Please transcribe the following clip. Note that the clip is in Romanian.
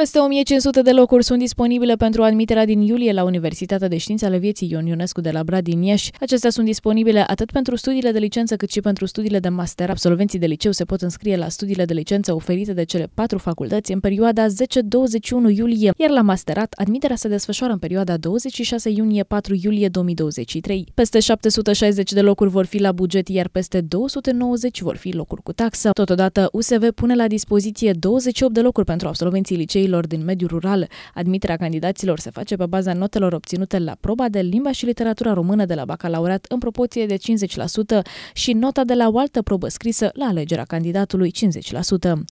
Peste 1500 de locuri sunt disponibile pentru admiterea din iulie la Universitatea de Științe ale Vieții Ion Ionescu de la Brad din Iași. Acestea sunt disponibile atât pentru studiile de licență cât și pentru studiile de master. Absolvenții de liceu se pot înscrie la studiile de licență oferite de cele patru facultăți în perioada 10-21 iulie, iar la masterat admiterea se desfășoară în perioada 26 iunie-4 iulie 2023. Peste 760 de locuri vor fi la buget, iar peste 290 vor fi locuri cu taxă. Totodată, USV pune la dispoziție 28 de locuri pentru absolvenții licei femeilor din mediul rural. Admiterea candidaților se face pe baza notelor obținute la proba de limba și literatura română de la bacalaureat în proporție de 50% și nota de la o altă probă scrisă la alegerea candidatului 50%.